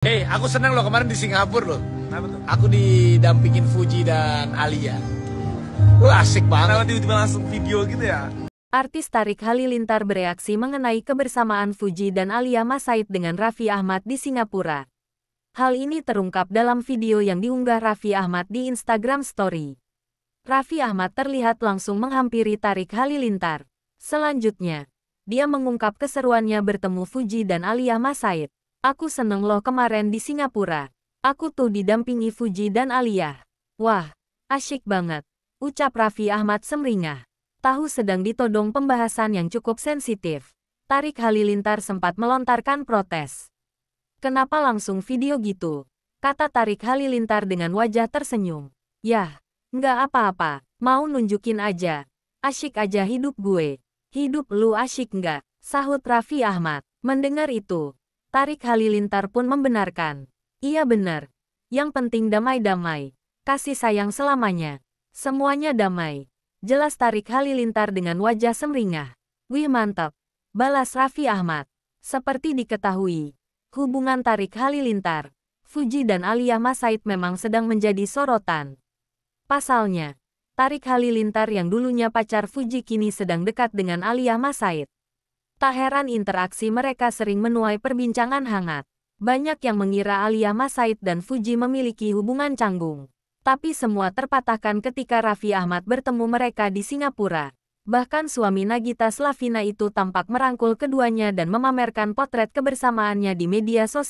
Eh, hey, aku senang loh kemarin di Singapura loh. Aku didampingin Fuji dan Alia. Wah, asik banget. Kenapa tiba-tiba langsung video gitu ya? Artis Tarik Halilintar bereaksi mengenai kebersamaan Fuji dan Alia Masaid dengan Raffi Ahmad di Singapura. Hal ini terungkap dalam video yang diunggah Raffi Ahmad di Instagram Story. Raffi Ahmad terlihat langsung menghampiri Tarik Halilintar. Selanjutnya, dia mengungkap keseruannya bertemu Fuji dan Alia Masaid. Aku seneng loh kemarin di Singapura. Aku tuh didampingi Fuji dan Alia. Wah, asyik banget. Ucap Raffi Ahmad semringah. Tahu sedang ditodong pembahasan yang cukup sensitif. Tarik Halilintar sempat melontarkan protes. Kenapa langsung video gitu? Kata Tarik Halilintar dengan wajah tersenyum. Yah, nggak apa-apa. Mau nunjukin aja. Asyik aja hidup gue. Hidup lu asyik nggak? Sahut Raffi Ahmad. Mendengar itu, Tarik Halilintar pun membenarkan. Iya benar. Yang penting damai-damai. Kasih sayang selamanya. Semuanya damai. Jelas Tarik Halilintar dengan wajah semringah. Wih mantap. Balas Raffi Ahmad. Seperti diketahui, hubungan Tarik Halilintar, Fuji dan Aliyah Masaid memang sedang menjadi sorotan. Pasalnya, Tarik Halilintar yang dulunya pacar Fuji kini sedang dekat dengan Aliyah Masaid. Tak heran interaksi mereka sering menuai perbincangan hangat. Banyak yang mengira Alia Masaid dan Fuji memiliki hubungan canggung. Tapi semua terpatahkan ketika Raffi Ahmad bertemu mereka di Singapura. Bahkan suami Nagita Slavina itu tampak merangkul keduanya dan memamerkan potret kebersamaannya di media sosial.